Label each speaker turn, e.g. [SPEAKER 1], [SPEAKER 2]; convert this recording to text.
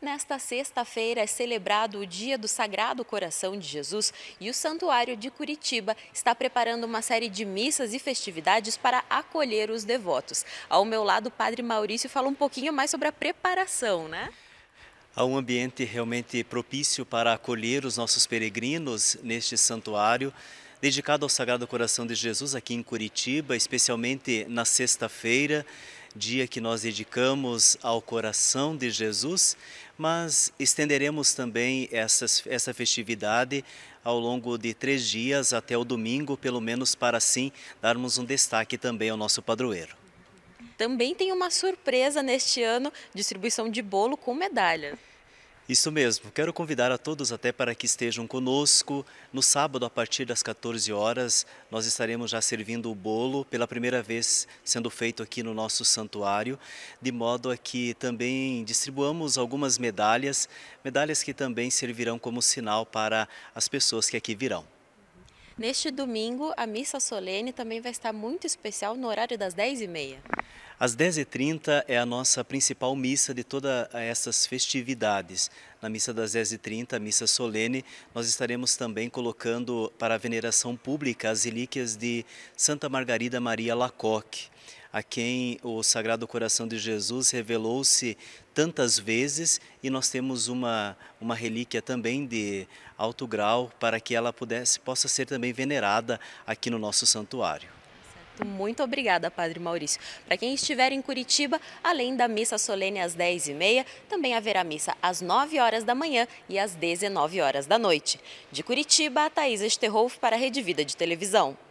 [SPEAKER 1] Nesta sexta-feira é celebrado o Dia do Sagrado Coração de Jesus e o Santuário de Curitiba está preparando uma série de missas e festividades para acolher os devotos. Ao meu lado, o Padre Maurício fala um pouquinho mais sobre a preparação, né?
[SPEAKER 2] Há um ambiente realmente propício para acolher os nossos peregrinos neste santuário dedicado ao Sagrado Coração de Jesus aqui em Curitiba, especialmente na sexta-feira dia que nós dedicamos ao coração de Jesus, mas estenderemos também essa festividade ao longo de três dias até o domingo, pelo menos para assim darmos um destaque também ao nosso padroeiro.
[SPEAKER 1] Também tem uma surpresa neste ano, distribuição de bolo com medalha.
[SPEAKER 2] Isso mesmo. Quero convidar a todos até para que estejam conosco. No sábado, a partir das 14 horas, nós estaremos já servindo o bolo, pela primeira vez sendo feito aqui no nosso santuário, de modo a que também distribuamos algumas medalhas, medalhas que também servirão como sinal para as pessoas que aqui virão.
[SPEAKER 1] Neste domingo, a missa solene também vai estar muito especial no horário das 10h30.
[SPEAKER 2] Às 10h30 é a nossa principal missa de todas eh, essas festividades. Na missa das 10h30, missa solene, nós estaremos também colocando para a veneração pública as relíquias de Santa Margarida Maria Lacoque, a quem o Sagrado Coração de Jesus revelou-se tantas vezes e nós temos uma, uma relíquia também de alto grau para que ela pudesse, possa ser também venerada aqui no nosso santuário.
[SPEAKER 1] Muito obrigada, Padre Maurício. Para quem estiver em Curitiba, além da missa solene às 10h30, também haverá missa às 9 horas da manhã e às 19 horas da noite. De Curitiba, a Thaís Esterrolf para a Rede Vida de Televisão.